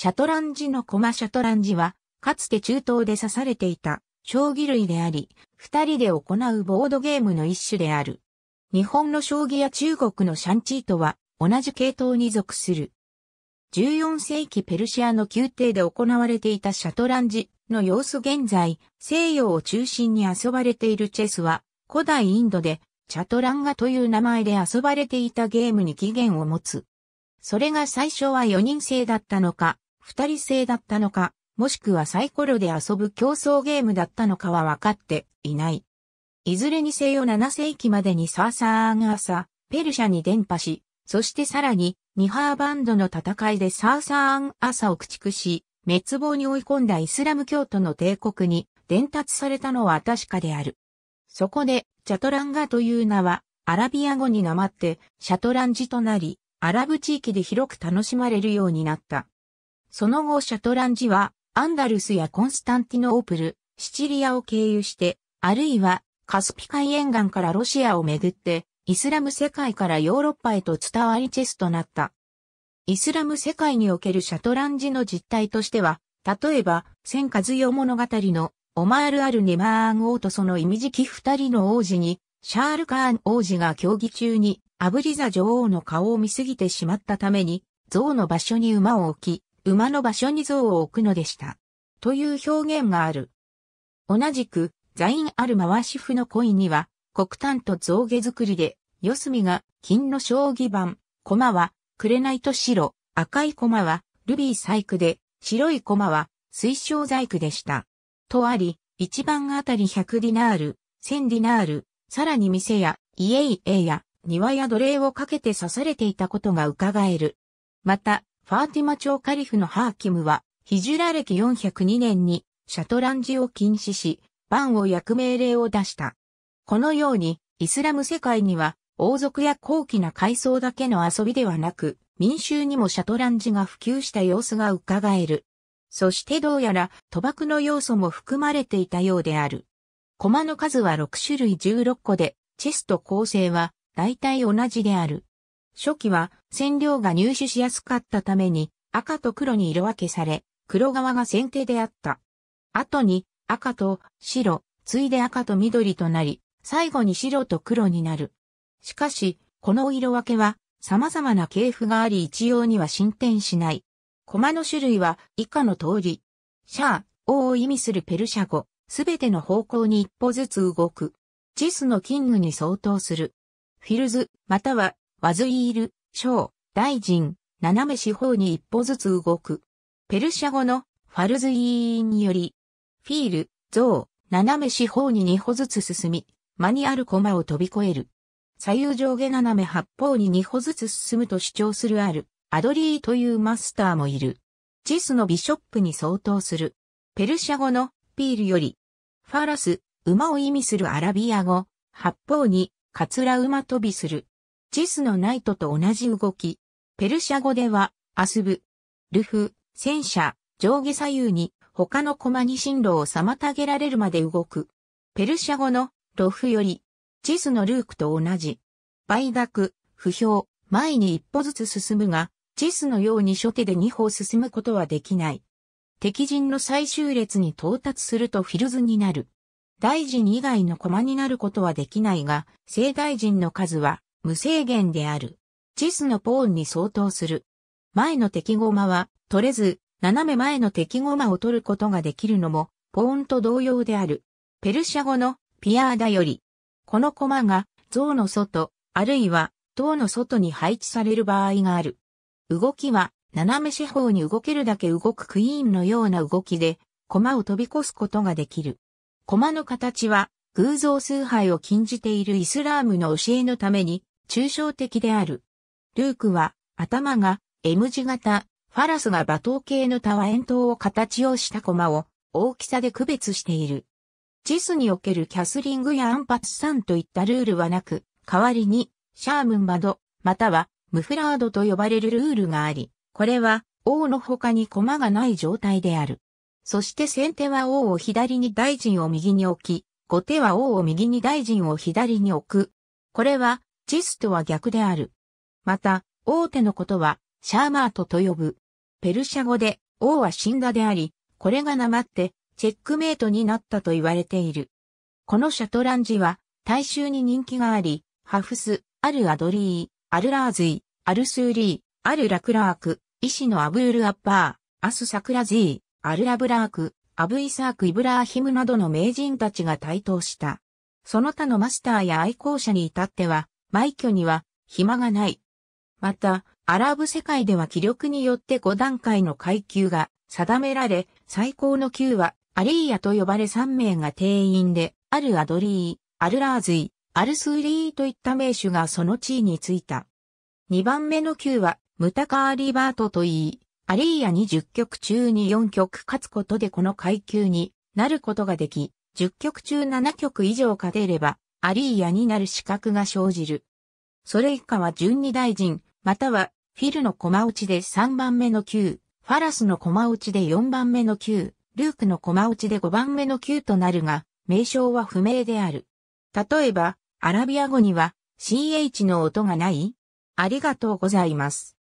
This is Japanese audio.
シャトランジの駒シャトランジは、かつて中東で指されていた、将棋類であり、二人で行うボードゲームの一種である。日本の将棋や中国のシャンチーとは、同じ系統に属する。14世紀ペルシアの宮廷で行われていたシャトランジの様子現在、西洋を中心に遊ばれているチェスは、古代インドで、チャトランガという名前で遊ばれていたゲームに起源を持つ。それが最初は4人制だったのか、二人制だったのか、もしくはサイコロで遊ぶ競争ゲームだったのかは分かっていない。いずれにせよ7世紀までにサーサーンアサ、ペルシャに伝播し、そしてさらに、ニハーバンドの戦いでサーサーンアサを駆逐し、滅亡に追い込んだイスラム教徒の帝国に伝達されたのは確かである。そこで、チャトランガという名は、アラビア語に名まって、シャトランジとなり、アラブ地域で広く楽しまれるようになった。その後シャトランジはアンダルスやコンスタンティノープル、シチリアを経由して、あるいはカスピ海沿岸からロシアをめぐって、イスラム世界からヨーロッパへと伝わりチェスとなった。イスラム世界におけるシャトランジの実態としては、例えば、千和代物語のオマール・アル・ネマーン王とその意味じき二人の王子に、シャール・カーン王子が競技中にアブリザ女王の顔を見すぎてしまったために、像の場所に馬を置き、馬の場所に像を置くのでした。という表現がある。同じく、ザインある回し符の恋には、黒炭と象牙作りで、四隅が金の将棋盤、駒は紅と白、赤い駒はルビー細工で、白い駒は水晶細工でした。とあり、一番あたり百ディナール、千ディナール、さらに店や家々や庭や奴隷をかけて刺されていたことが伺える。また、ファーティマ朝カリフのハーキムは、ヒジュラ歴402年に、シャトランジを禁止し、バンを焼く命令を出した。このように、イスラム世界には、王族や高貴な階層だけの遊びではなく、民衆にもシャトランジが普及した様子が伺える。そしてどうやら賭博の要素も含まれていたようである。駒の数は6種類16個で、チェスと構成は大体同じである。初期は染料が入手しやすかったために赤と黒に色分けされ、黒側が先手であった。後に赤と白、ついで赤と緑となり、最後に白と黒になる。しかし、この色分けは様々な系譜があり一様には進展しない。駒の種類は以下の通り。シャー、王を意味するペルシャ語、すべての方向に一歩ずつ動く。ジスのキングに相当する。フィルズ、またはワズイール、小、大臣、斜め四方に一歩ずつ動く。ペルシャ語のファルズイーンにより、フィール、像、斜め四方に二歩ずつ進み、間にある駒を飛び越える。左右上下斜め八方に二歩ずつ進むと主張するある、アドリーというマスターもいる。ジスのビショップに相当する。ペルシャ語のピールより、ファラス、馬を意味するアラビア語、八方に、カツラ馬飛びする。チェスのナイトと同じ動き。ペルシャ語では、遊ぶ、ルフ、戦車、上下左右に他の駒に進路を妨げられるまで動く。ペルシャ語のロフより、チェスのルークと同じ。倍額、不評、前に一歩ずつ進むが、チェスのように初手で二歩進むことはできない。敵陣の最終列に到達するとフィルズになる。大臣以外の駒になることはできないが、聖大臣の数は無制限である。チスのポーンに相当する。前の敵駒は取れず、斜め前の敵駒を取ることができるのも、ポーンと同様である。ペルシャ語のピアーダより、この駒が像の外、あるいは塔の外に配置される場合がある。動きは斜め四方に動けるだけ動くクイーンのような動きで、駒を飛び越すことができる。駒の形は偶像崇拝を禁じているイスラームの教えのために抽象的である。ルークは、頭が M 字型、ファラスが馬頭形のタワ円筒を形をしたコマを大きさで区別している。チスにおけるキャスリングやアンパツさんといったルールはなく、代わりに、シャームンバド、またはムフラードと呼ばれるルールがあり、これは王の他に駒がない状態である。そして先手は王を左に大臣を右に置き、後手は王を右に大臣を左に置く。これはチェスとは逆である。また、王手のことは、シャーマートと呼ぶ。ペルシャ語で、王は死んだであり、これがなまって、チェックメイトになったと言われている。このシャトランジは、大衆に人気があり、ハフス、アル・アドリー、アル・ラーズイ、アル・スーリー、アル・ラクラーク、医師のアブール・アッパー、アス・サクラジー、アル・ラブラーク、アブ・イサーク・イブラーヒムなどの名人たちが台頭した。その他のマスターや愛好者に至っては、枚挙には暇がない。また、アラブ世界では気力によって5段階の階級が定められ、最高の級はアリーヤと呼ばれ3名が定員で、アルアドリー、アルラーズイ、アルスーリーといった名手がその地位についた。2番目の級は、ムタカーリバートといい、アリーヤに10曲中に4曲勝つことでこの階級になることができ、10曲中7曲以上勝てれば、アリーヤになる資格が生じる。それ以下は順二大臣、またはフィルの駒落ちで3番目の9、ファラスの駒落ちで4番目の9、ルークの駒落ちで5番目の9となるが、名称は不明である。例えば、アラビア語には CH の音がないありがとうございます。